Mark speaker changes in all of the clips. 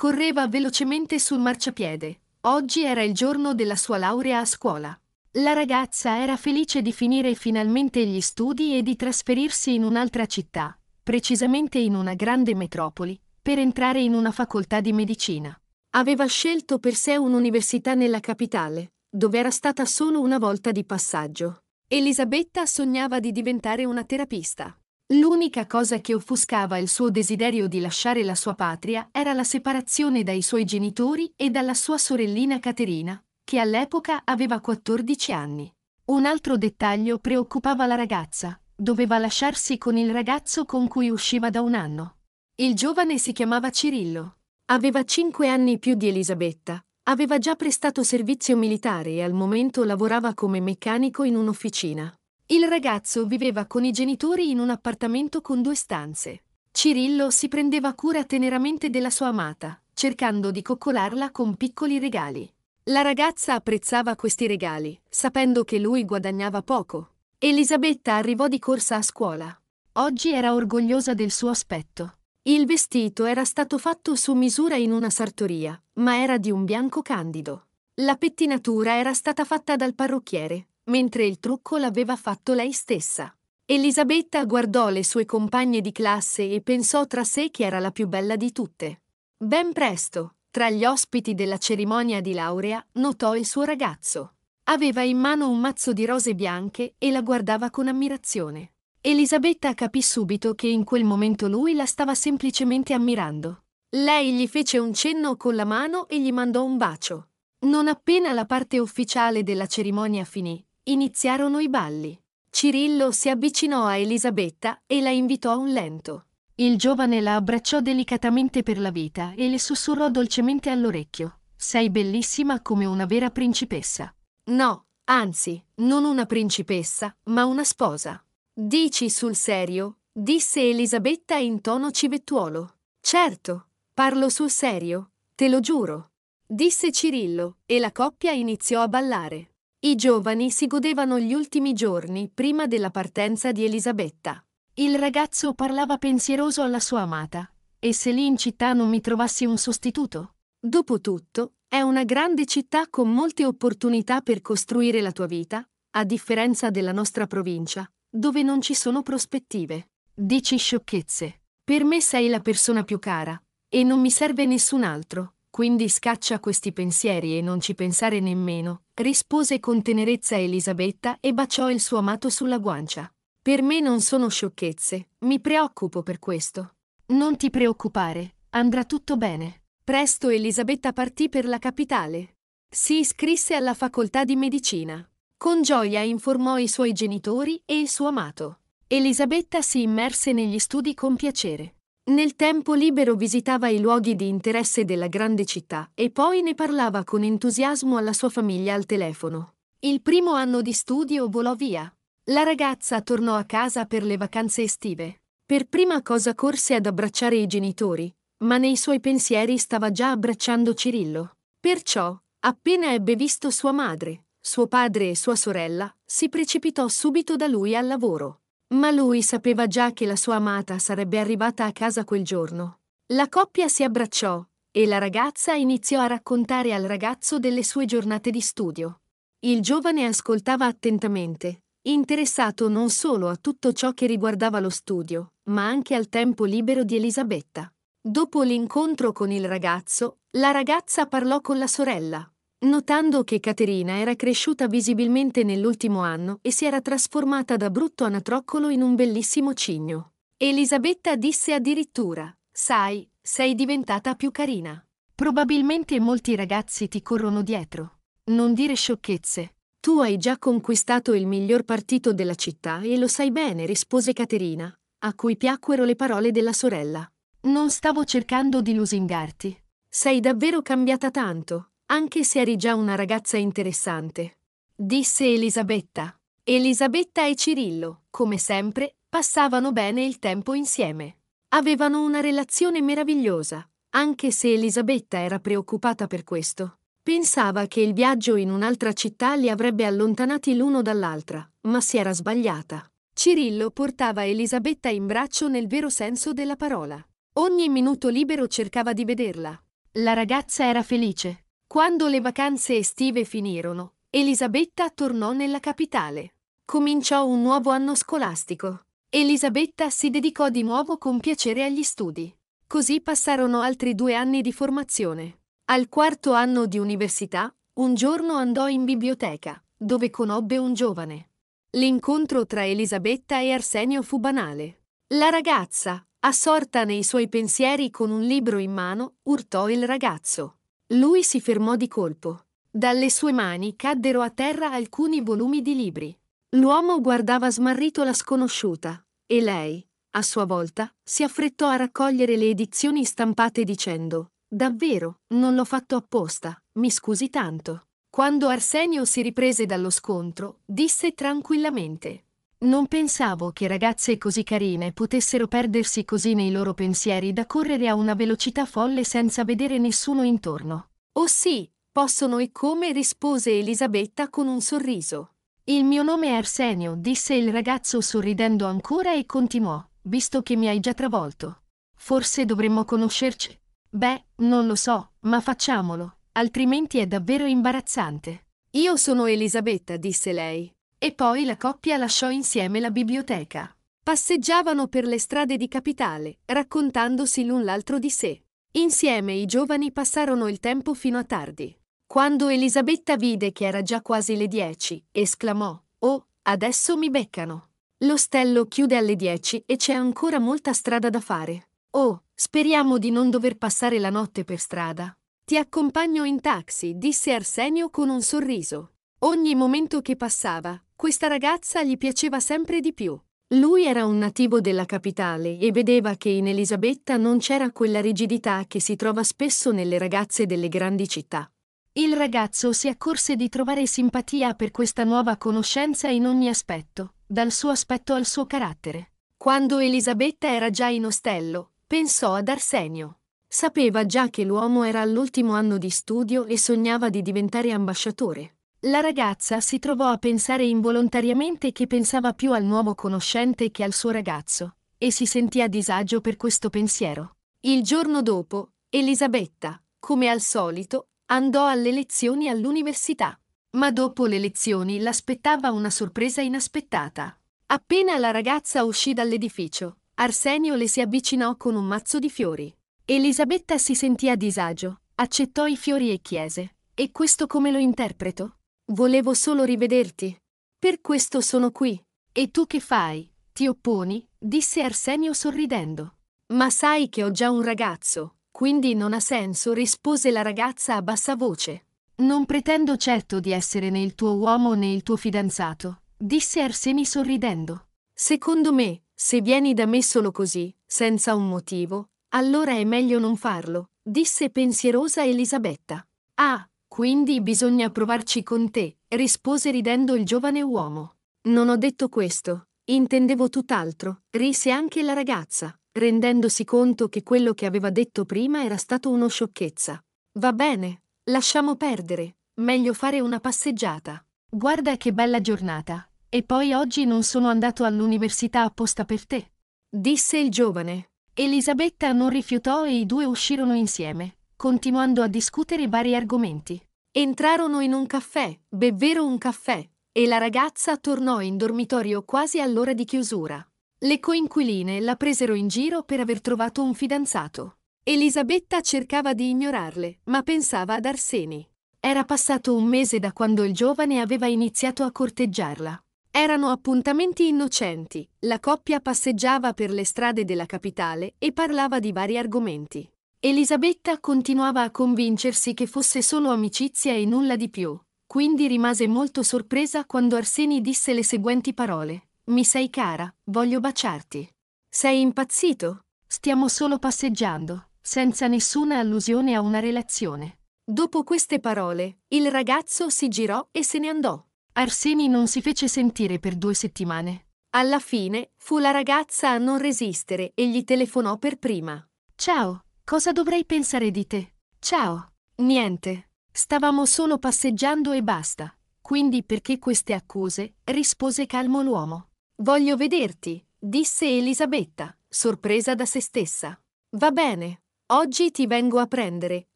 Speaker 1: Correva velocemente sul marciapiede. Oggi era il giorno della sua laurea a scuola. La ragazza era felice di finire finalmente gli studi e di trasferirsi in un'altra città, precisamente in una grande metropoli, per entrare in una facoltà di medicina. Aveva scelto per sé un'università nella capitale, dove era stata solo una volta di passaggio. Elisabetta sognava di diventare una terapista. L'unica cosa che offuscava il suo desiderio di lasciare la sua patria era la separazione dai suoi genitori e dalla sua sorellina Caterina, che all'epoca aveva 14 anni. Un altro dettaglio preoccupava la ragazza, doveva lasciarsi con il ragazzo con cui usciva da un anno. Il giovane si chiamava Cirillo. Aveva 5 anni più di Elisabetta, aveva già prestato servizio militare e al momento lavorava come meccanico in un'officina. Il ragazzo viveva con i genitori in un appartamento con due stanze. Cirillo si prendeva cura teneramente della sua amata, cercando di coccolarla con piccoli regali. La ragazza apprezzava questi regali, sapendo che lui guadagnava poco. Elisabetta arrivò di corsa a scuola. Oggi era orgogliosa del suo aspetto. Il vestito era stato fatto su misura in una sartoria, ma era di un bianco candido. La pettinatura era stata fatta dal parrucchiere, mentre il trucco l'aveva fatto lei stessa. Elisabetta guardò le sue compagne di classe e pensò tra sé che era la più bella di tutte. Ben presto, tra gli ospiti della cerimonia di laurea, notò il suo ragazzo. Aveva in mano un mazzo di rose bianche e la guardava con ammirazione. Elisabetta capì subito che in quel momento lui la stava semplicemente ammirando. Lei gli fece un cenno con la mano e gli mandò un bacio. Non appena la parte ufficiale della cerimonia finì, iniziarono i balli. Cirillo si avvicinò a Elisabetta e la invitò a un lento. Il giovane la abbracciò delicatamente per la vita e le sussurrò dolcemente all'orecchio. Sei bellissima come una vera principessa. No, anzi, non una principessa, ma una sposa. Dici sul serio? disse Elisabetta in tono civettuolo. Certo, parlo sul serio, te lo giuro. Disse Cirillo, e la coppia iniziò a ballare. I giovani si godevano gli ultimi giorni prima della partenza di Elisabetta. Il ragazzo parlava pensieroso alla sua amata. E se lì in città non mi trovassi un sostituto? Dopotutto, è una grande città con molte opportunità per costruire la tua vita, a differenza della nostra provincia, dove non ci sono prospettive. Dici sciocchezze. Per me sei la persona più cara, e non mi serve nessun altro. Quindi scaccia questi pensieri e non ci pensare nemmeno, rispose con tenerezza Elisabetta e baciò il suo amato sulla guancia. Per me non sono sciocchezze, mi preoccupo per questo. Non ti preoccupare, andrà tutto bene. Presto Elisabetta partì per la capitale. Si iscrisse alla facoltà di medicina. Con gioia informò i suoi genitori e il suo amato. Elisabetta si immerse negli studi con piacere. Nel tempo libero visitava i luoghi di interesse della grande città e poi ne parlava con entusiasmo alla sua famiglia al telefono. Il primo anno di studio volò via. La ragazza tornò a casa per le vacanze estive. Per prima cosa corse ad abbracciare i genitori, ma nei suoi pensieri stava già abbracciando Cirillo. Perciò, appena ebbe visto sua madre, suo padre e sua sorella, si precipitò subito da lui al lavoro. Ma lui sapeva già che la sua amata sarebbe arrivata a casa quel giorno. La coppia si abbracciò e la ragazza iniziò a raccontare al ragazzo delle sue giornate di studio. Il giovane ascoltava attentamente, interessato non solo a tutto ciò che riguardava lo studio, ma anche al tempo libero di Elisabetta. Dopo l'incontro con il ragazzo, la ragazza parlò con la sorella, notando che Caterina era cresciuta visibilmente nell'ultimo anno e si era trasformata da brutto anatroccolo in un bellissimo cigno. Elisabetta disse addirittura, sai, sei diventata più carina. Probabilmente molti ragazzi ti corrono dietro. Non dire sciocchezze. Tu hai già conquistato il miglior partito della città e lo sai bene, rispose Caterina, a cui piacquero le parole della sorella. Non stavo cercando di lusingarti. Sei davvero cambiata tanto, anche se eri già una ragazza interessante. Disse Elisabetta. Elisabetta e Cirillo, come sempre, passavano bene il tempo insieme. Avevano una relazione meravigliosa, anche se Elisabetta era preoccupata per questo. Pensava che il viaggio in un'altra città li avrebbe allontanati l'uno dall'altra, ma si era sbagliata. Cirillo portava Elisabetta in braccio nel vero senso della parola. Ogni minuto libero cercava di vederla. La ragazza era felice, quando le vacanze estive finirono, Elisabetta tornò nella capitale. Cominciò un nuovo anno scolastico. Elisabetta si dedicò di nuovo con piacere agli studi. Così passarono altri due anni di formazione. Al quarto anno di università, un giorno andò in biblioteca, dove conobbe un giovane. L'incontro tra Elisabetta e Arsenio fu banale. La ragazza, assorta nei suoi pensieri con un libro in mano, urtò il ragazzo. Lui si fermò di colpo. Dalle sue mani caddero a terra alcuni volumi di libri. L'uomo guardava smarrito la sconosciuta, e lei, a sua volta, si affrettò a raccogliere le edizioni stampate dicendo Davvero, non l'ho fatto apposta, mi scusi tanto. Quando Arsenio si riprese dallo scontro, disse tranquillamente non pensavo che ragazze così carine potessero perdersi così nei loro pensieri da correre a una velocità folle senza vedere nessuno intorno. Oh sì, possono e come rispose Elisabetta con un sorriso. Il mio nome è Arsenio, disse il ragazzo sorridendo ancora e continuò, visto che mi hai già travolto. Forse dovremmo conoscerci? Beh, non lo so, ma facciamolo, altrimenti è davvero imbarazzante. Io sono Elisabetta, disse lei. E poi la coppia lasciò insieme la biblioteca. Passeggiavano per le strade di capitale, raccontandosi l'un l'altro di sé. Insieme i giovani passarono il tempo fino a tardi. Quando Elisabetta vide che era già quasi le dieci, esclamò: Oh, adesso mi beccano. L'ostello chiude alle dieci e c'è ancora molta strada da fare. Oh, speriamo di non dover passare la notte per strada. Ti accompagno in taxi, disse Arsenio con un sorriso. Ogni momento che passava, questa ragazza gli piaceva sempre di più. Lui era un nativo della capitale e vedeva che in Elisabetta non c'era quella rigidità che si trova spesso nelle ragazze delle grandi città. Il ragazzo si accorse di trovare simpatia per questa nuova conoscenza in ogni aspetto, dal suo aspetto al suo carattere. Quando Elisabetta era già in ostello, pensò ad Arsenio. Sapeva già che l'uomo era all'ultimo anno di studio e sognava di diventare ambasciatore. La ragazza si trovò a pensare involontariamente che pensava più al nuovo conoscente che al suo ragazzo, e si sentì a disagio per questo pensiero. Il giorno dopo, Elisabetta, come al solito, andò alle lezioni all'università. Ma dopo le lezioni l'aspettava una sorpresa inaspettata. Appena la ragazza uscì dall'edificio, Arsenio le si avvicinò con un mazzo di fiori. Elisabetta si sentì a disagio, accettò i fiori e chiese: E questo come lo interpreto? Volevo solo rivederti. Per questo sono qui. E tu che fai? Ti opponi? disse Arsenio sorridendo. Ma sai che ho già un ragazzo, quindi non ha senso, rispose la ragazza a bassa voce. Non pretendo certo di essere né il tuo uomo né il tuo fidanzato, disse Arseni sorridendo. Secondo me, se vieni da me solo così, senza un motivo, allora è meglio non farlo, disse pensierosa Elisabetta. Ah, quindi bisogna provarci con te, rispose ridendo il giovane uomo. Non ho detto questo, intendevo tutt'altro, rise anche la ragazza, rendendosi conto che quello che aveva detto prima era stato uno sciocchezza. Va bene, lasciamo perdere, meglio fare una passeggiata. Guarda che bella giornata, e poi oggi non sono andato all'università apposta per te, disse il giovane. Elisabetta non rifiutò e i due uscirono insieme, continuando a discutere vari argomenti. Entrarono in un caffè, bevvero un caffè, e la ragazza tornò in dormitorio quasi all'ora di chiusura. Le coinquiline la presero in giro per aver trovato un fidanzato. Elisabetta cercava di ignorarle, ma pensava ad Arseni. Era passato un mese da quando il giovane aveva iniziato a corteggiarla. Erano appuntamenti innocenti, la coppia passeggiava per le strade della capitale e parlava di vari argomenti. Elisabetta continuava a convincersi che fosse solo amicizia e nulla di più, quindi rimase molto sorpresa quando Arseni disse le seguenti parole. Mi sei cara, voglio baciarti. Sei impazzito? Stiamo solo passeggiando, senza nessuna allusione a una relazione. Dopo queste parole, il ragazzo si girò e se ne andò. Arseni non si fece sentire per due settimane. Alla fine, fu la ragazza a non resistere e gli telefonò per prima. Ciao, Cosa dovrei pensare di te? Ciao. Niente. Stavamo solo passeggiando e basta. Quindi perché queste accuse? rispose calmo l'uomo. Voglio vederti, disse Elisabetta, sorpresa da se stessa. Va bene. Oggi ti vengo a prendere,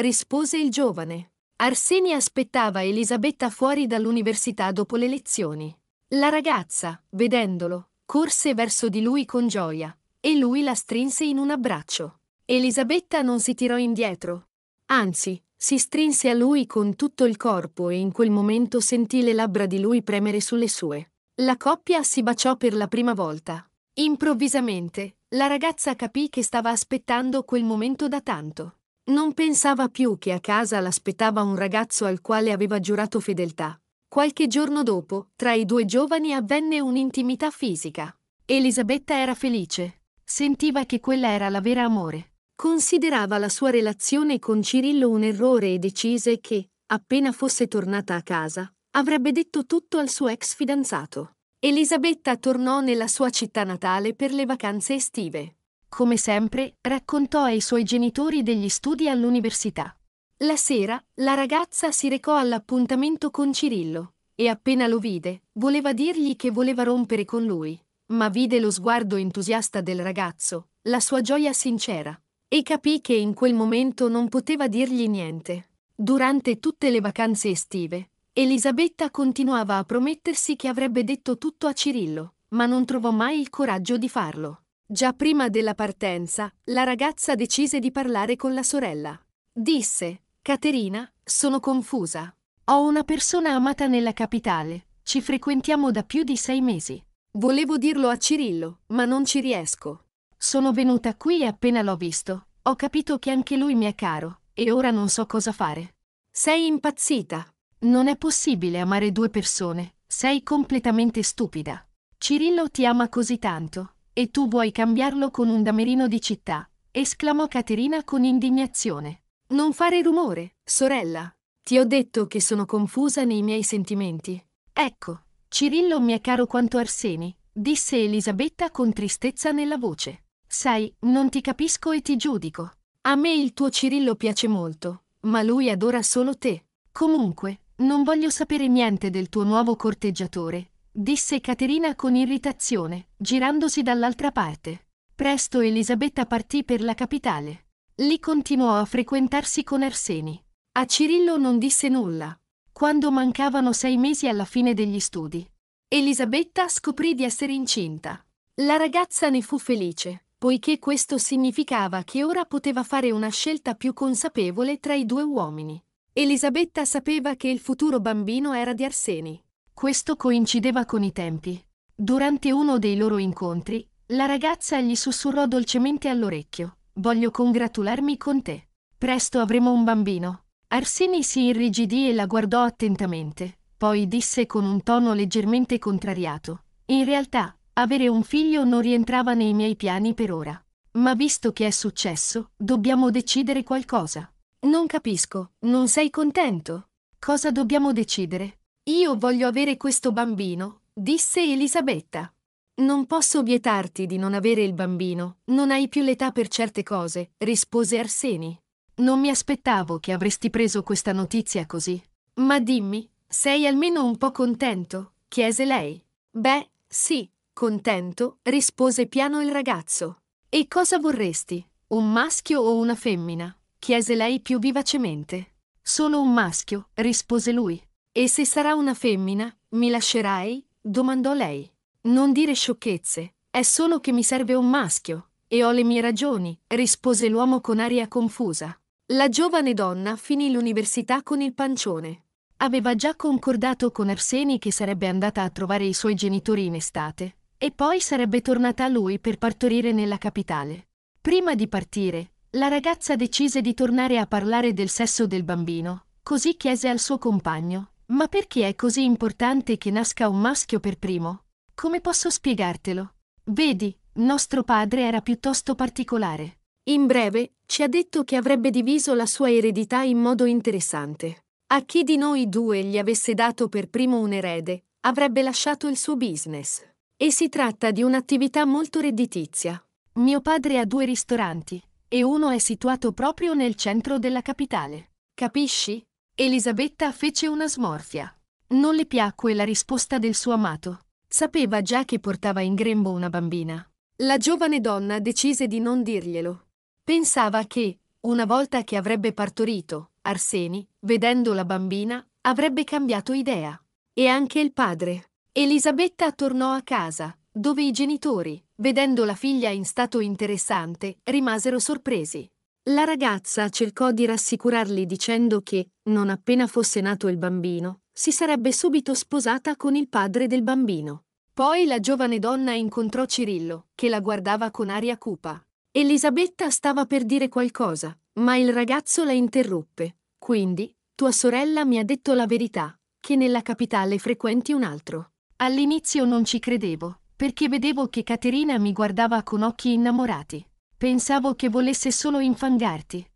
Speaker 1: rispose il giovane. Arseni aspettava Elisabetta fuori dall'università dopo le lezioni. La ragazza, vedendolo, corse verso di lui con gioia, e lui la strinse in un abbraccio. Elisabetta non si tirò indietro. Anzi, si strinse a lui con tutto il corpo e in quel momento sentì le labbra di lui premere sulle sue. La coppia si baciò per la prima volta. Improvvisamente, la ragazza capì che stava aspettando quel momento da tanto. Non pensava più che a casa l'aspettava un ragazzo al quale aveva giurato fedeltà. Qualche giorno dopo, tra i due giovani avvenne un'intimità fisica. Elisabetta era felice. Sentiva che quella era la vera amore. Considerava la sua relazione con Cirillo un errore e decise che, appena fosse tornata a casa, avrebbe detto tutto al suo ex fidanzato. Elisabetta tornò nella sua città natale per le vacanze estive. Come sempre, raccontò ai suoi genitori degli studi all'università. La sera, la ragazza si recò all'appuntamento con Cirillo e appena lo vide, voleva dirgli che voleva rompere con lui, ma vide lo sguardo entusiasta del ragazzo, la sua gioia sincera, e capì che in quel momento non poteva dirgli niente. Durante tutte le vacanze estive, Elisabetta continuava a promettersi che avrebbe detto tutto a Cirillo, ma non trovò mai il coraggio di farlo. Già prima della partenza, la ragazza decise di parlare con la sorella. Disse, Caterina, sono confusa. Ho una persona amata nella capitale. Ci frequentiamo da più di sei mesi. Volevo dirlo a Cirillo, ma non ci riesco. Sono venuta qui e appena l'ho visto, ho capito che anche lui mi è caro, e ora non so cosa fare. Sei impazzita. Non è possibile amare due persone, sei completamente stupida. Cirillo ti ama così tanto, e tu vuoi cambiarlo con un damerino di città, esclamò Caterina con indignazione. Non fare rumore, sorella. Ti ho detto che sono confusa nei miei sentimenti. Ecco, Cirillo mi è caro quanto Arseni, disse Elisabetta con tristezza nella voce. Sai, non ti capisco e ti giudico. A me il tuo Cirillo piace molto, ma lui adora solo te. Comunque, non voglio sapere niente del tuo nuovo corteggiatore, disse Caterina con irritazione, girandosi dall'altra parte. Presto Elisabetta partì per la capitale. Lì continuò a frequentarsi con Arseni. A Cirillo non disse nulla. Quando mancavano sei mesi alla fine degli studi, Elisabetta scoprì di essere incinta. La ragazza ne fu felice poiché questo significava che ora poteva fare una scelta più consapevole tra i due uomini. Elisabetta sapeva che il futuro bambino era di Arseni. Questo coincideva con i tempi. Durante uno dei loro incontri, la ragazza gli sussurrò dolcemente all'orecchio: Voglio congratularmi con te. Presto avremo un bambino. Arseni si irrigidì e la guardò attentamente, poi disse con un tono leggermente contrariato: In realtà, avere un figlio non rientrava nei miei piani per ora. Ma visto che è successo, dobbiamo decidere qualcosa. Non capisco, non sei contento? Cosa dobbiamo decidere? Io voglio avere questo bambino, disse Elisabetta. Non posso vietarti di non avere il bambino, non hai più l'età per certe cose, rispose Arseni. Non mi aspettavo che avresti preso questa notizia così. Ma dimmi, sei almeno un po' contento? chiese lei. Beh, sì, Contento, rispose piano il ragazzo. E cosa vorresti? Un maschio o una femmina? chiese lei più vivacemente. Solo un maschio, rispose lui. E se sarà una femmina, mi lascerai? domandò lei. Non dire sciocchezze, è solo che mi serve un maschio, e ho le mie ragioni, rispose l'uomo con aria confusa. La giovane donna finì l'università con il pancione. Aveva già concordato con Arseni che sarebbe andata a trovare i suoi genitori in estate, e poi sarebbe tornata a lui per partorire nella capitale. Prima di partire, la ragazza decise di tornare a parlare del sesso del bambino, così chiese al suo compagno, ma perché è così importante che nasca un maschio per primo? Come posso spiegartelo? Vedi, nostro padre era piuttosto particolare. In breve, ci ha detto che avrebbe diviso la sua eredità in modo interessante. A chi di noi due gli avesse dato per primo un erede, avrebbe lasciato il suo business. E si tratta di un'attività molto redditizia. Mio padre ha due ristoranti, e uno è situato proprio nel centro della capitale. Capisci? Elisabetta fece una smorfia. Non le piacque la risposta del suo amato. Sapeva già che portava in grembo una bambina. La giovane donna decise di non dirglielo. Pensava che, una volta che avrebbe partorito, Arseni, vedendo la bambina, avrebbe cambiato idea. E anche il padre. Elisabetta tornò a casa, dove i genitori, vedendo la figlia in stato interessante, rimasero sorpresi. La ragazza cercò di rassicurarli dicendo che, non appena fosse nato il bambino, si sarebbe subito sposata con il padre del bambino. Poi la giovane donna incontrò Cirillo, che la guardava con aria cupa. Elisabetta stava per dire qualcosa, ma il ragazzo la interruppe. Quindi, tua sorella mi ha detto la verità, che nella capitale frequenti un altro. All'inizio non ci credevo, perché vedevo che Caterina mi guardava con occhi innamorati. Pensavo che volesse solo infangarti.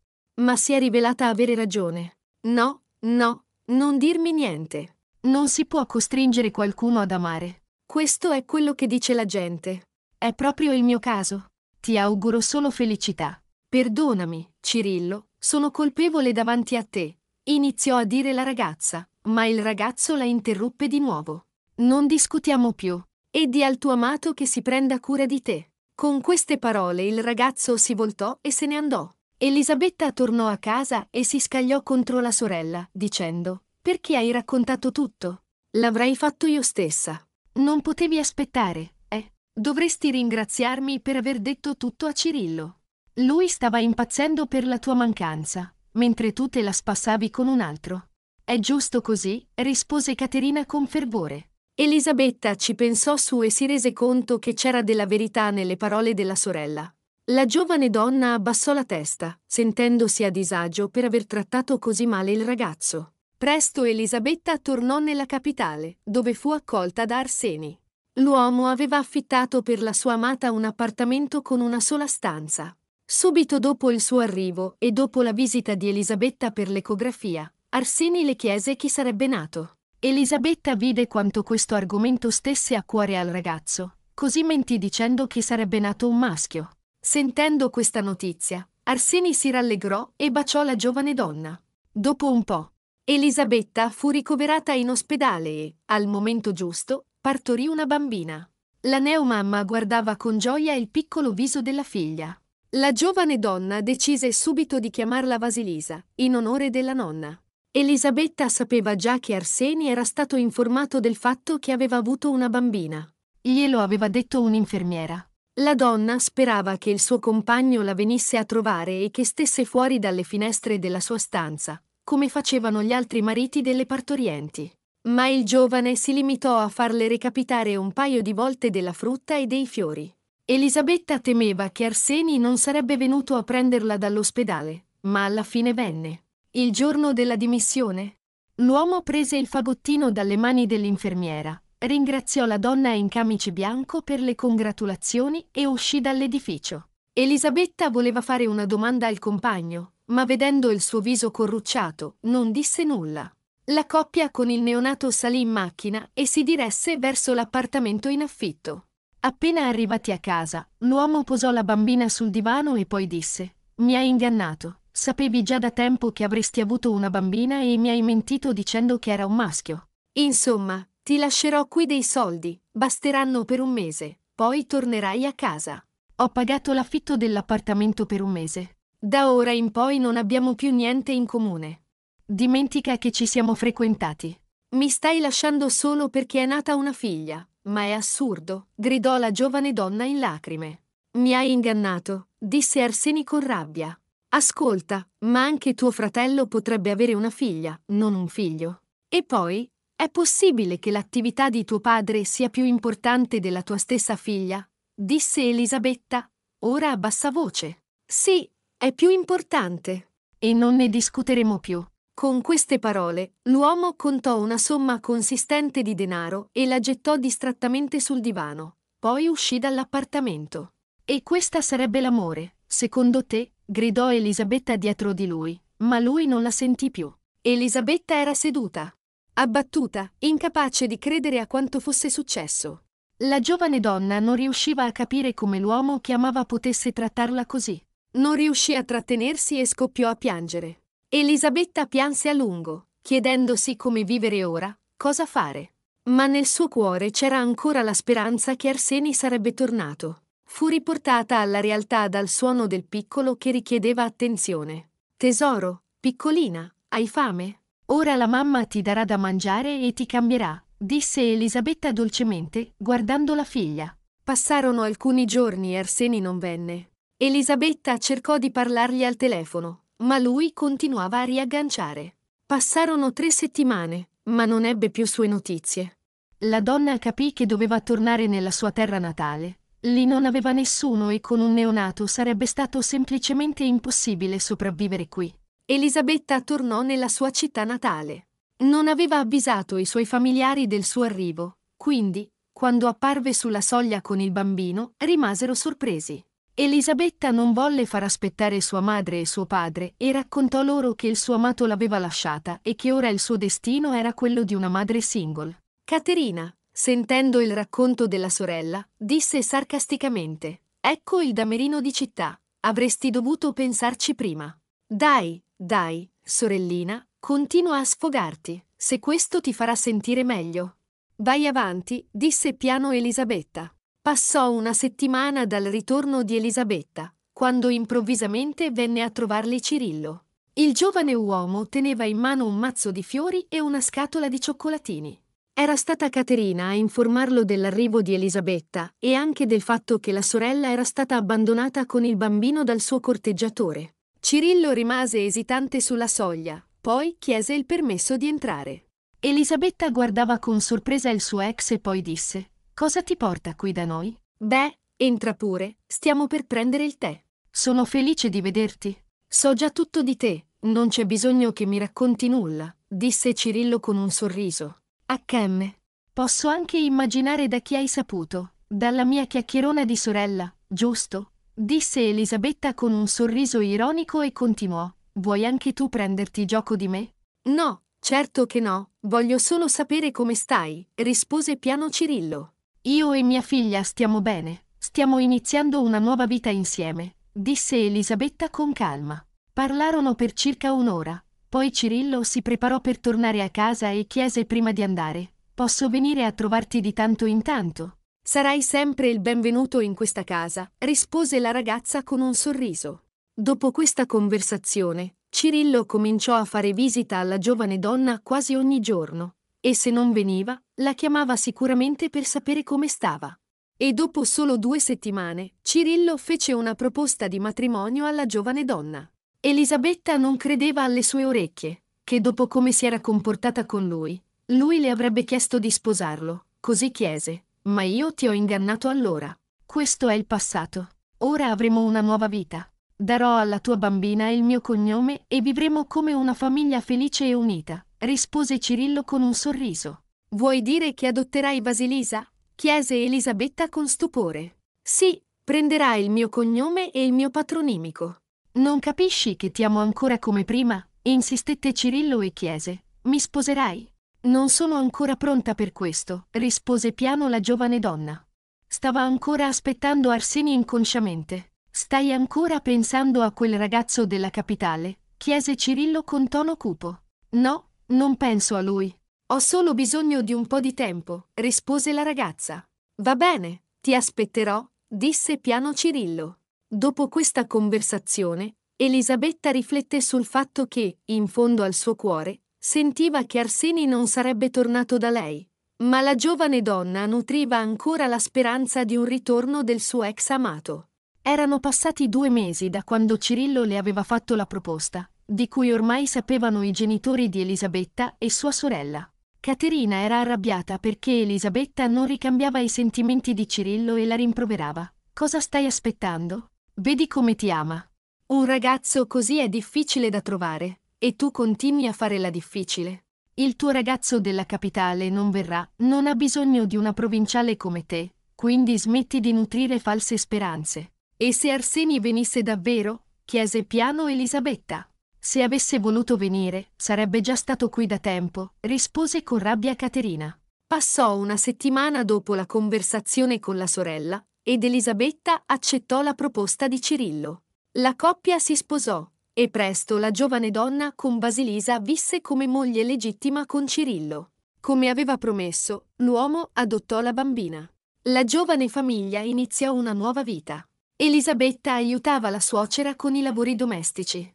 Speaker 1: Ma si è rivelata avere ragione. No, no, non dirmi niente. Non si può costringere qualcuno ad amare. Questo è quello che dice la gente. È proprio il mio caso. Ti auguro solo felicità. Perdonami, Cirillo, sono colpevole davanti a te. Iniziò a dire la ragazza, ma il ragazzo la interruppe di nuovo. Non discutiamo più. E di al tuo amato che si prenda cura di te. Con queste parole il ragazzo si voltò e se ne andò. Elisabetta tornò a casa e si scagliò contro la sorella, dicendo Perché hai raccontato tutto? L'avrei fatto io stessa. Non potevi aspettare, eh? Dovresti ringraziarmi per aver detto tutto a Cirillo. Lui stava impazzendo per la tua mancanza, mentre tu te la spassavi con un altro. È giusto così, rispose Caterina con fervore. Elisabetta ci pensò su e si rese conto che c'era della verità nelle parole della sorella. La giovane donna abbassò la testa, sentendosi a disagio per aver trattato così male il ragazzo. Presto Elisabetta tornò nella capitale, dove fu accolta da Arseni. L'uomo aveva affittato per la sua amata un appartamento con una sola stanza. Subito dopo il suo arrivo e dopo la visita di Elisabetta per l'ecografia, Arseni le chiese chi sarebbe nato. Elisabetta vide quanto questo argomento stesse a cuore al ragazzo, così mentì dicendo che sarebbe nato un maschio. Sentendo questa notizia, Arseni si rallegrò e baciò la giovane donna. Dopo un po', Elisabetta fu ricoverata in ospedale e, al momento giusto, partorì una bambina. La neomamma guardava con gioia il piccolo viso della figlia. La giovane donna decise subito di chiamarla Vasilisa, in onore della nonna. Elisabetta sapeva già che Arseni era stato informato del fatto che aveva avuto una bambina. Glielo aveva detto un'infermiera. La donna sperava che il suo compagno la venisse a trovare e che stesse fuori dalle finestre della sua stanza, come facevano gli altri mariti delle partorienti. Ma il giovane si limitò a farle recapitare un paio di volte della frutta e dei fiori. Elisabetta temeva che Arseni non sarebbe venuto a prenderla dall'ospedale, ma alla fine venne. Il giorno della dimissione? L'uomo prese il fagottino dalle mani dell'infermiera, ringraziò la donna in camice bianco per le congratulazioni e uscì dall'edificio. Elisabetta voleva fare una domanda al compagno, ma vedendo il suo viso corrucciato, non disse nulla. La coppia con il neonato salì in macchina e si diresse verso l'appartamento in affitto. Appena arrivati a casa, l'uomo posò la bambina sul divano e poi disse: Mi hai ingannato. Sapevi già da tempo che avresti avuto una bambina e mi hai mentito dicendo che era un maschio. Insomma, ti lascerò qui dei soldi, basteranno per un mese, poi tornerai a casa. Ho pagato l'affitto dell'appartamento per un mese. Da ora in poi non abbiamo più niente in comune. Dimentica che ci siamo frequentati. Mi stai lasciando solo perché è nata una figlia, ma è assurdo, gridò la giovane donna in lacrime. Mi hai ingannato, disse Arseni con rabbia. Ascolta, ma anche tuo fratello potrebbe avere una figlia, non un figlio. E poi, è possibile che l'attività di tuo padre sia più importante della tua stessa figlia? disse Elisabetta, ora a bassa voce. Sì, è più importante. E non ne discuteremo più. Con queste parole, l'uomo contò una somma consistente di denaro e la gettò distrattamente sul divano. Poi uscì dall'appartamento. E questa sarebbe l'amore, Secondo te? gridò Elisabetta dietro di lui, ma lui non la sentì più. Elisabetta era seduta, abbattuta, incapace di credere a quanto fosse successo. La giovane donna non riusciva a capire come l'uomo che amava potesse trattarla così. Non riuscì a trattenersi e scoppiò a piangere. Elisabetta pianse a lungo, chiedendosi come vivere ora, cosa fare. Ma nel suo cuore c'era ancora la speranza che Arseni sarebbe tornato fu riportata alla realtà dal suono del piccolo che richiedeva attenzione. Tesoro, piccolina, hai fame? Ora la mamma ti darà da mangiare e ti cambierà, disse Elisabetta dolcemente, guardando la figlia. Passarono alcuni giorni e Arseni non venne. Elisabetta cercò di parlargli al telefono, ma lui continuava a riagganciare. Passarono tre settimane, ma non ebbe più sue notizie. La donna capì che doveva tornare nella sua terra natale, Lì non aveva nessuno e con un neonato sarebbe stato semplicemente impossibile sopravvivere qui. Elisabetta tornò nella sua città natale. Non aveva avvisato i suoi familiari del suo arrivo, quindi, quando apparve sulla soglia con il bambino, rimasero sorpresi. Elisabetta non volle far aspettare sua madre e suo padre e raccontò loro che il suo amato l'aveva lasciata e che ora il suo destino era quello di una madre single. Caterina, Sentendo il racconto della sorella, disse sarcasticamente: Ecco il damerino di città, avresti dovuto pensarci prima. Dai, dai, sorellina, continua a sfogarti, se questo ti farà sentire meglio. Vai avanti, disse piano Elisabetta. Passò una settimana dal ritorno di Elisabetta, quando improvvisamente venne a trovarli Cirillo. Il giovane uomo teneva in mano un mazzo di fiori e una scatola di cioccolatini. Era stata Caterina a informarlo dell'arrivo di Elisabetta e anche del fatto che la sorella era stata abbandonata con il bambino dal suo corteggiatore. Cirillo rimase esitante sulla soglia, poi chiese il permesso di entrare. Elisabetta guardava con sorpresa il suo ex e poi disse: Cosa ti porta qui da noi? Beh, entra pure, stiamo per prendere il tè. Sono felice di vederti. So già tutto di te, non c'è bisogno che mi racconti nulla, disse Cirillo con un sorriso. HM. Posso anche immaginare da chi hai saputo, dalla mia chiacchierona di sorella, giusto? disse Elisabetta con un sorriso ironico e continuò. Vuoi anche tu prenderti gioco di me? No, certo che no, voglio solo sapere come stai, rispose piano Cirillo. Io e mia figlia stiamo bene, stiamo iniziando una nuova vita insieme, disse Elisabetta con calma. Parlarono per circa un'ora, poi Cirillo si preparò per tornare a casa e chiese prima di andare, posso venire a trovarti di tanto in tanto? Sarai sempre il benvenuto in questa casa, rispose la ragazza con un sorriso. Dopo questa conversazione, Cirillo cominciò a fare visita alla giovane donna quasi ogni giorno, e se non veniva, la chiamava sicuramente per sapere come stava. E dopo solo due settimane, Cirillo fece una proposta di matrimonio alla giovane donna. Elisabetta non credeva alle sue orecchie, che dopo come si era comportata con lui, lui le avrebbe chiesto di sposarlo, così chiese, ma io ti ho ingannato allora. Questo è il passato, ora avremo una nuova vita. Darò alla tua bambina il mio cognome e vivremo come una famiglia felice e unita, rispose Cirillo con un sorriso. Vuoi dire che adotterai Basilisa? chiese Elisabetta con stupore. Sì, prenderà il mio cognome e il mio patronimico. Non capisci che ti amo ancora come prima? insistette Cirillo e chiese. Mi sposerai? Non sono ancora pronta per questo, rispose piano la giovane donna. Stava ancora aspettando Arseni inconsciamente. Stai ancora pensando a quel ragazzo della capitale? chiese Cirillo con tono cupo. No, non penso a lui. Ho solo bisogno di un po' di tempo, rispose la ragazza. Va bene, ti aspetterò, disse piano Cirillo. Dopo questa conversazione, Elisabetta riflette sul fatto che, in fondo al suo cuore, sentiva che Arseni non sarebbe tornato da lei, ma la giovane donna nutriva ancora la speranza di un ritorno del suo ex amato. Erano passati due mesi da quando Cirillo le aveva fatto la proposta, di cui ormai sapevano i genitori di Elisabetta e sua sorella. Caterina era arrabbiata perché Elisabetta non ricambiava i sentimenti di Cirillo e la rimproverava. Cosa stai aspettando? Vedi come ti ama. Un ragazzo così è difficile da trovare, e tu continui a fare la difficile. Il tuo ragazzo della capitale non verrà, non ha bisogno di una provinciale come te, quindi smetti di nutrire false speranze. E se Arseni venisse davvero? chiese piano Elisabetta. Se avesse voluto venire, sarebbe già stato qui da tempo, rispose con rabbia Caterina. Passò una settimana dopo la conversazione con la sorella, ed Elisabetta accettò la proposta di Cirillo. La coppia si sposò e presto la giovane donna con Basilisa visse come moglie legittima con Cirillo. Come aveva promesso, l'uomo adottò la bambina. La giovane famiglia iniziò una nuova vita. Elisabetta aiutava la suocera con i lavori domestici.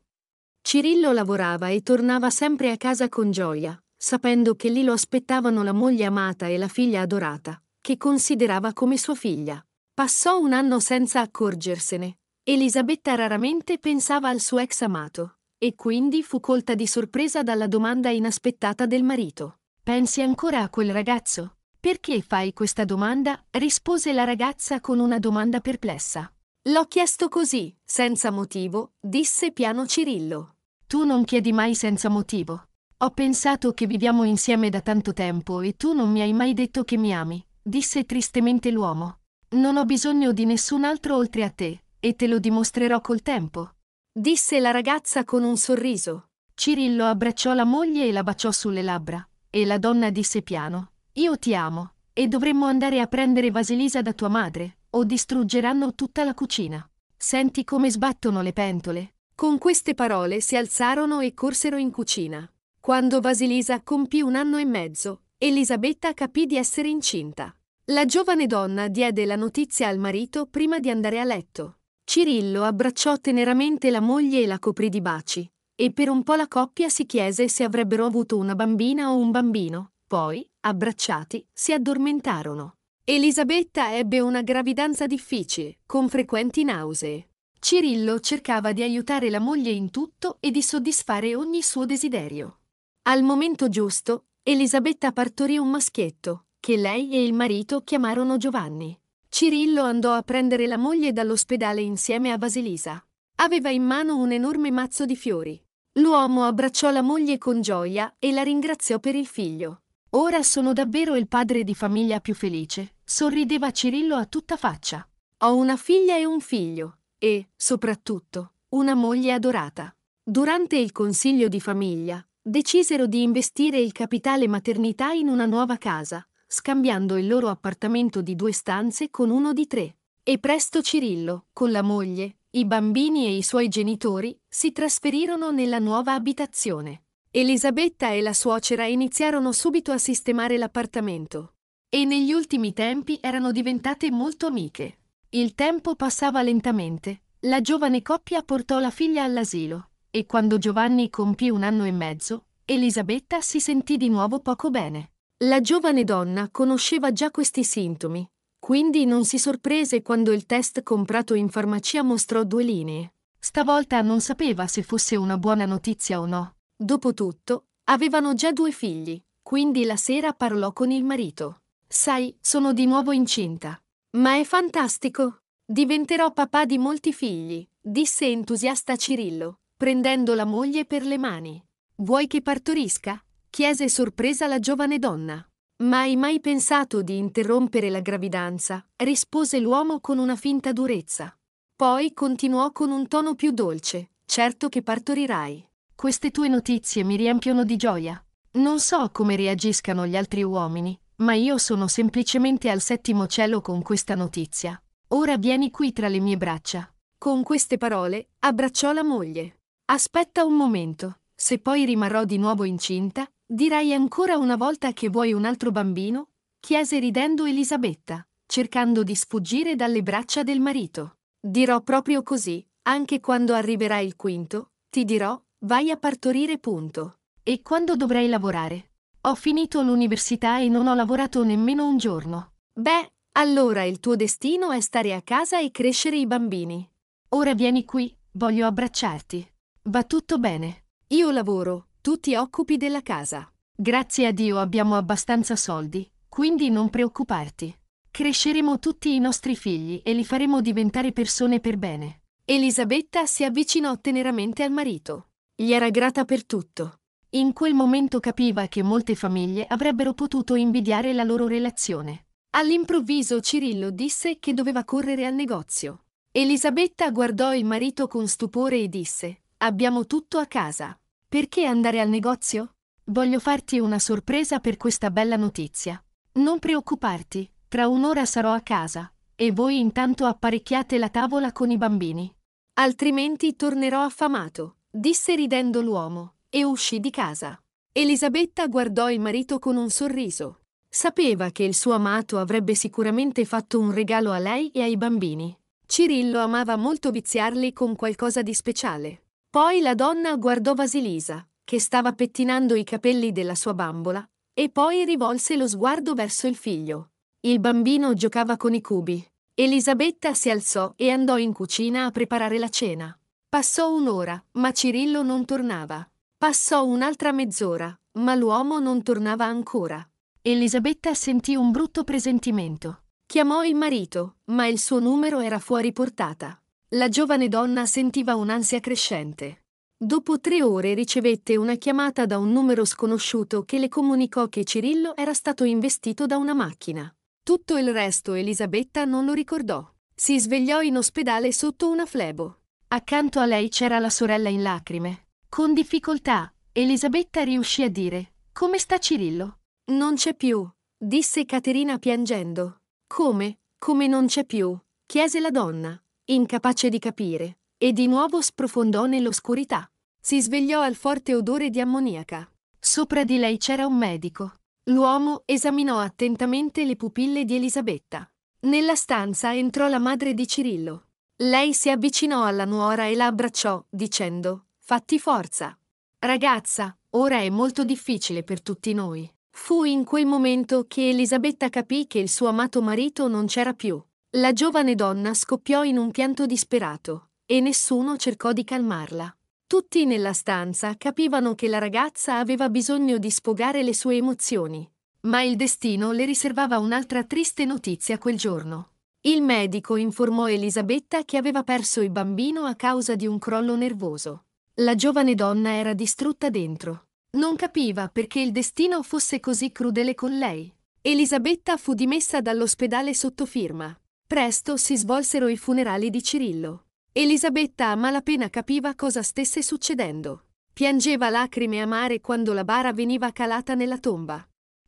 Speaker 1: Cirillo lavorava e tornava sempre a casa con gioia, sapendo che lì lo aspettavano la moglie amata e la figlia adorata, che considerava come sua figlia. Passò un anno senza accorgersene. Elisabetta raramente pensava al suo ex amato, e quindi fu colta di sorpresa dalla domanda inaspettata del marito. Pensi ancora a quel ragazzo? Perché fai questa domanda? rispose la ragazza con una domanda perplessa. L'ho chiesto così, senza motivo, disse piano Cirillo. Tu non chiedi mai senza motivo. Ho pensato che viviamo insieme da tanto tempo e tu non mi hai mai detto che mi ami, disse tristemente l'uomo. Non ho bisogno di nessun altro oltre a te, e te lo dimostrerò col tempo. Disse la ragazza con un sorriso. Cirillo abbracciò la moglie e la baciò sulle labbra, e la donna disse piano, Io ti amo, e dovremmo andare a prendere Vasilisa da tua madre, o distruggeranno tutta la cucina. Senti come sbattono le pentole. Con queste parole si alzarono e corsero in cucina. Quando Vasilisa compì un anno e mezzo, Elisabetta capì di essere incinta. La giovane donna diede la notizia al marito prima di andare a letto. Cirillo abbracciò teneramente la moglie e la coprì di baci, e per un po' la coppia si chiese se avrebbero avuto una bambina o un bambino. Poi, abbracciati, si addormentarono. Elisabetta ebbe una gravidanza difficile, con frequenti nausee. Cirillo cercava di aiutare la moglie in tutto e di soddisfare ogni suo desiderio. Al momento giusto, Elisabetta partorì un maschietto, che lei e il marito chiamarono Giovanni. Cirillo andò a prendere la moglie dall'ospedale insieme a Vasilisa. Aveva in mano un enorme mazzo di fiori. L'uomo abbracciò la moglie con gioia e la ringraziò per il figlio. Ora sono davvero il padre di famiglia più felice, sorrideva Cirillo a tutta faccia. Ho una figlia e un figlio, e, soprattutto, una moglie adorata. Durante il consiglio di famiglia, decisero di investire il capitale maternità in una nuova casa, scambiando il loro appartamento di due stanze con uno di tre. E presto Cirillo, con la moglie, i bambini e i suoi genitori, si trasferirono nella nuova abitazione. Elisabetta e la suocera iniziarono subito a sistemare l'appartamento. E negli ultimi tempi erano diventate molto amiche. Il tempo passava lentamente. La giovane coppia portò la figlia all'asilo e quando Giovanni compì un anno e mezzo, Elisabetta si sentì di nuovo poco bene. La giovane donna conosceva già questi sintomi, quindi non si sorprese quando il test comprato in farmacia mostrò due linee. Stavolta non sapeva se fosse una buona notizia o no. Dopotutto, avevano già due figli, quindi la sera parlò con il marito. Sai, sono di nuovo incinta. Ma è fantastico! Diventerò papà di molti figli, disse entusiasta Cirillo, prendendo la moglie per le mani. Vuoi che partorisca? chiese sorpresa la giovane donna. Mai mai pensato di interrompere la gravidanza? rispose l'uomo con una finta durezza. Poi continuò con un tono più dolce. Certo che partorirai. Queste tue notizie mi riempiono di gioia. Non so come reagiscano gli altri uomini, ma io sono semplicemente al settimo cielo con questa notizia. Ora vieni qui tra le mie braccia. Con queste parole abbracciò la moglie. Aspetta un momento, se poi rimarrò di nuovo incinta, Dirai ancora una volta che vuoi un altro bambino? chiese ridendo Elisabetta, cercando di sfuggire dalle braccia del marito. Dirò proprio così, anche quando arriverà il quinto, ti dirò, vai a partorire punto. E quando dovrei lavorare? Ho finito l'università e non ho lavorato nemmeno un giorno. Beh, allora il tuo destino è stare a casa e crescere i bambini. Ora vieni qui, voglio abbracciarti. Va tutto bene. Io lavoro, tu ti occupi della casa. Grazie a Dio abbiamo abbastanza soldi, quindi non preoccuparti. Cresceremo tutti i nostri figli e li faremo diventare persone per bene. Elisabetta si avvicinò teneramente al marito. Gli era grata per tutto. In quel momento capiva che molte famiglie avrebbero potuto invidiare la loro relazione. All'improvviso Cirillo disse che doveva correre al negozio. Elisabetta guardò il marito con stupore e disse, Abbiamo tutto a casa. Perché andare al negozio? Voglio farti una sorpresa per questa bella notizia. Non preoccuparti, tra un'ora sarò a casa, e voi intanto apparecchiate la tavola con i bambini. Altrimenti tornerò affamato, disse ridendo l'uomo, e uscì di casa. Elisabetta guardò il marito con un sorriso. Sapeva che il suo amato avrebbe sicuramente fatto un regalo a lei e ai bambini. Cirillo amava molto viziarli con qualcosa di speciale. Poi la donna guardò Vasilisa, che stava pettinando i capelli della sua bambola, e poi rivolse lo sguardo verso il figlio. Il bambino giocava con i cubi. Elisabetta si alzò e andò in cucina a preparare la cena. Passò un'ora, ma Cirillo non tornava. Passò un'altra mezz'ora, ma l'uomo non tornava ancora. Elisabetta sentì un brutto presentimento. Chiamò il marito, ma il suo numero era fuori portata. La giovane donna sentiva un'ansia crescente. Dopo tre ore ricevette una chiamata da un numero sconosciuto che le comunicò che Cirillo era stato investito da una macchina. Tutto il resto Elisabetta non lo ricordò. Si svegliò in ospedale sotto una flebo. Accanto a lei c'era la sorella in lacrime. Con difficoltà, Elisabetta riuscì a dire: Come sta Cirillo? Non c'è più, disse Caterina piangendo. Come? Come non c'è più? chiese la donna incapace di capire, e di nuovo sprofondò nell'oscurità. Si svegliò al forte odore di ammoniaca. Sopra di lei c'era un medico. L'uomo esaminò attentamente le pupille di Elisabetta. Nella stanza entrò la madre di Cirillo. Lei si avvicinò alla nuora e la abbracciò, dicendo: Fatti forza. Ragazza, ora è molto difficile per tutti noi. Fu in quel momento che Elisabetta capì che il suo amato marito non c'era più. La giovane donna scoppiò in un pianto disperato, e nessuno cercò di calmarla. Tutti nella stanza capivano che la ragazza aveva bisogno di sfogare le sue emozioni, ma il destino le riservava un'altra triste notizia quel giorno. Il medico informò Elisabetta che aveva perso il bambino a causa di un crollo nervoso. La giovane donna era distrutta dentro. Non capiva perché il destino fosse così crudele con lei. Elisabetta fu dimessa dall'ospedale sotto firma. Presto si svolsero i funerali di Cirillo. Elisabetta a malapena capiva cosa stesse succedendo. Piangeva lacrime amare quando la bara veniva calata nella tomba.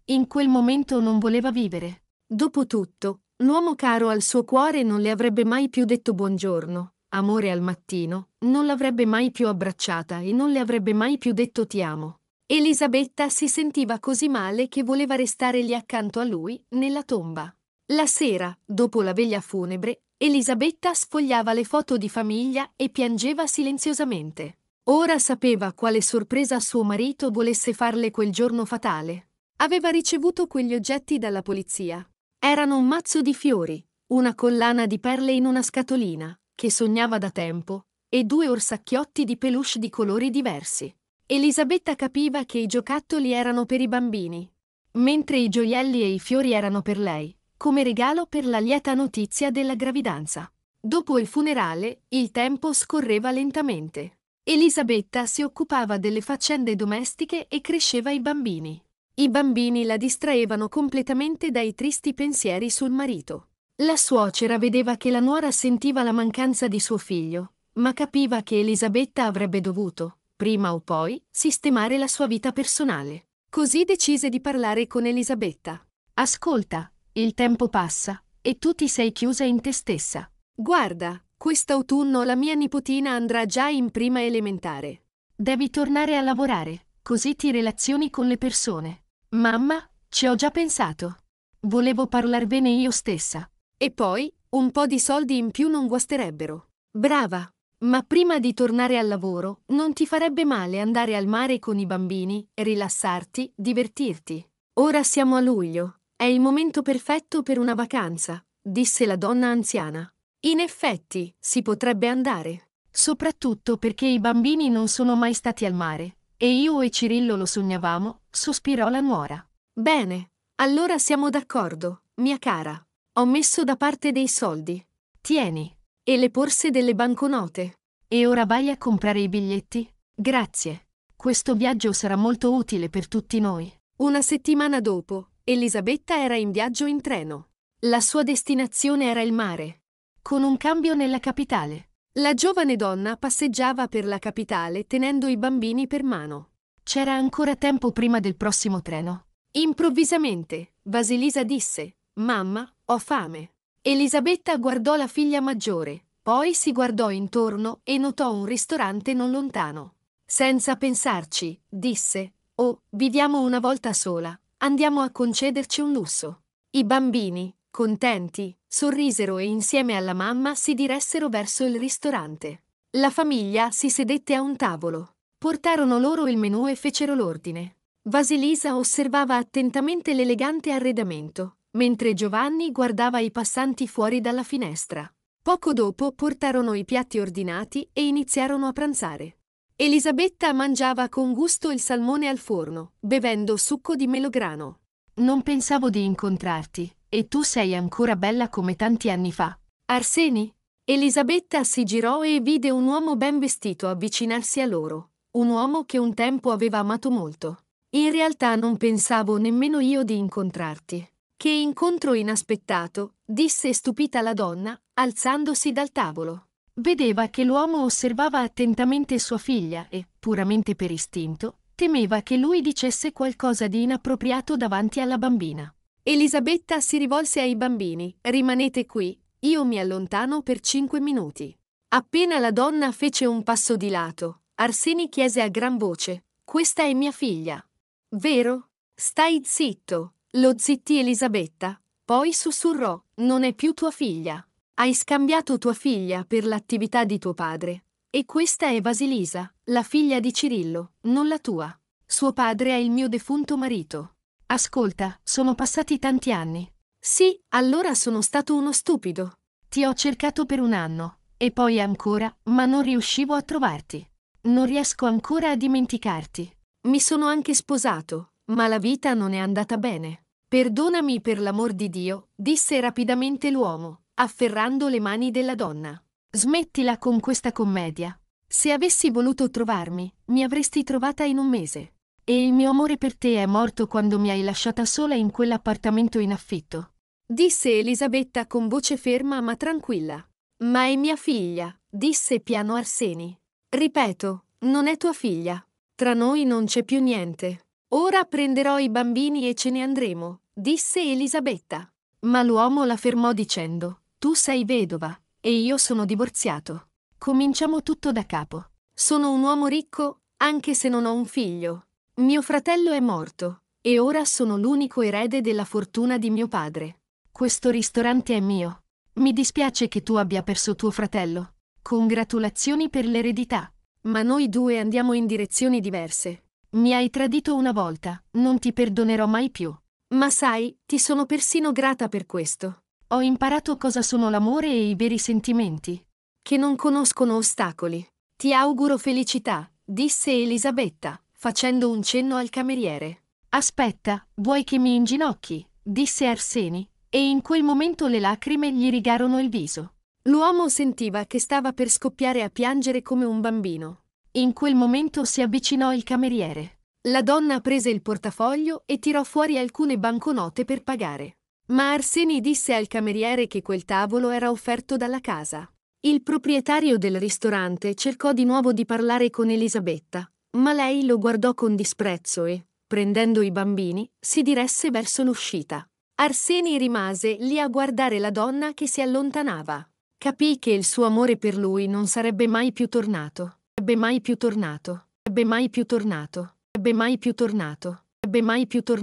Speaker 1: In quel momento non voleva vivere. Dopotutto, l'uomo caro al suo cuore non le avrebbe mai più detto buongiorno, amore al mattino, non l'avrebbe mai più abbracciata e non le avrebbe mai più detto ti amo. Elisabetta si sentiva così male che voleva restare lì accanto a lui, nella tomba. La sera, dopo la veglia funebre, Elisabetta sfogliava le foto di famiglia e piangeva silenziosamente. Ora sapeva quale sorpresa suo marito volesse farle quel giorno fatale. Aveva ricevuto quegli oggetti dalla polizia. Erano un mazzo di fiori, una collana di perle in una scatolina, che sognava da tempo, e due orsacchiotti di peluche di colori diversi. Elisabetta capiva che i giocattoli erano per i bambini, mentre i gioielli e i fiori erano per lei come regalo per la lieta notizia della gravidanza. Dopo il funerale, il tempo scorreva lentamente. Elisabetta si occupava delle faccende domestiche e cresceva i bambini. I bambini la distraevano completamente dai tristi pensieri sul marito. La suocera vedeva che la nuora sentiva la mancanza di suo figlio, ma capiva che Elisabetta avrebbe dovuto, prima o poi, sistemare la sua vita personale. Così decise di parlare con Elisabetta. Ascolta, il tempo passa e tu ti sei chiusa in te stessa. Guarda, quest'autunno la mia nipotina andrà già in prima elementare. Devi tornare a lavorare, così ti relazioni con le persone. Mamma, ci ho già pensato. Volevo parlarvene io stessa. E poi, un po' di soldi in più non guasterebbero. Brava! Ma prima di tornare al lavoro, non ti farebbe male andare al mare con i bambini, rilassarti, divertirti. Ora siamo a luglio, è il momento perfetto per una vacanza, disse la donna anziana. In effetti, si potrebbe andare. Soprattutto perché i bambini non sono mai stati al mare. E io e Cirillo lo sognavamo, sospirò la nuora. Bene, allora siamo d'accordo, mia cara. Ho messo da parte dei soldi. Tieni. E le porse delle banconote. E ora vai a comprare i biglietti? Grazie. Questo viaggio sarà molto utile per tutti noi. Una settimana dopo, Elisabetta era in viaggio in treno. La sua destinazione era il mare, con un cambio nella capitale. La giovane donna passeggiava per la capitale tenendo i bambini per mano. C'era ancora tempo prima del prossimo treno. Improvvisamente, Vasilisa disse, Mamma, ho fame. Elisabetta guardò la figlia maggiore, poi si guardò intorno e notò un ristorante non lontano. Senza pensarci, disse, Oh, viviamo una volta sola, andiamo a concederci un lusso. I bambini, contenti, sorrisero e insieme alla mamma si diressero verso il ristorante. La famiglia si sedette a un tavolo. Portarono loro il menù e fecero l'ordine. Vasilisa osservava attentamente l'elegante arredamento, mentre Giovanni guardava i passanti fuori dalla finestra. Poco dopo portarono i piatti ordinati e iniziarono a pranzare. Elisabetta mangiava con gusto il salmone al forno, bevendo succo di melograno. Non pensavo di incontrarti, e tu sei ancora bella come tanti anni fa. Arseni? Elisabetta si girò e vide un uomo ben vestito avvicinarsi a loro, un uomo che un tempo aveva amato molto. In realtà non pensavo nemmeno io di incontrarti. Che incontro inaspettato, disse stupita la donna, alzandosi dal tavolo vedeva che l'uomo osservava attentamente sua figlia e, puramente per istinto, temeva che lui dicesse qualcosa di inappropriato davanti alla bambina. Elisabetta si rivolse ai bambini, rimanete qui, io mi allontano per cinque minuti. Appena la donna fece un passo di lato, Arseni chiese a gran voce, questa è mia figlia. Vero? Stai zitto, lo zitti Elisabetta, poi sussurrò, non è più tua figlia. Hai scambiato tua figlia per l'attività di tuo padre. E questa è Vasilisa, la figlia di Cirillo, non la tua. Suo padre è il mio defunto marito. Ascolta, sono passati tanti anni. Sì, allora sono stato uno stupido. Ti ho cercato per un anno, e poi ancora, ma non riuscivo a trovarti. Non riesco ancora a dimenticarti. Mi sono anche sposato, ma la vita non è andata bene. Perdonami per l'amor di Dio, disse rapidamente l'uomo afferrando le mani della donna. Smettila con questa commedia. Se avessi voluto trovarmi, mi avresti trovata in un mese. E il mio amore per te è morto quando mi hai lasciata sola in quell'appartamento in affitto. Disse Elisabetta con voce ferma ma tranquilla. Ma è mia figlia, disse piano Arseni. Ripeto, non è tua figlia. Tra noi non c'è più niente. Ora prenderò i bambini e ce ne andremo, disse Elisabetta. Ma l'uomo la fermò dicendo. Tu sei vedova, e io sono divorziato. Cominciamo tutto da capo. Sono un uomo ricco, anche se non ho un figlio. Mio fratello è morto, e ora sono l'unico erede della fortuna di mio padre. Questo ristorante è mio. Mi dispiace che tu abbia perso tuo fratello. Congratulazioni per l'eredità. Ma noi due andiamo in direzioni diverse. Mi hai tradito una volta, non ti perdonerò mai più. Ma sai, ti sono persino grata per questo. Ho imparato cosa sono l'amore e i veri sentimenti. Che non conoscono ostacoli. Ti auguro felicità, disse Elisabetta, facendo un cenno al cameriere. Aspetta, vuoi che mi inginocchi? disse Arseni, e in quel momento le lacrime gli rigarono il viso. L'uomo sentiva che stava per scoppiare a piangere come un bambino. In quel momento si avvicinò il cameriere. La donna prese il portafoglio e tirò fuori alcune banconote per pagare. Ma Arseni disse al cameriere che quel tavolo era offerto dalla casa. Il proprietario del ristorante cercò di nuovo di parlare con Elisabetta, ma lei lo guardò con disprezzo e, prendendo i bambini, si diresse verso l'uscita. Arseni rimase lì a guardare la donna che si allontanava. Capì che il suo amore per lui non sarebbe mai più tornato. Ebbe mai più tornato. Ebbe mai più tornato. Ebbe mai più tornato. Ebbe mai più tornato.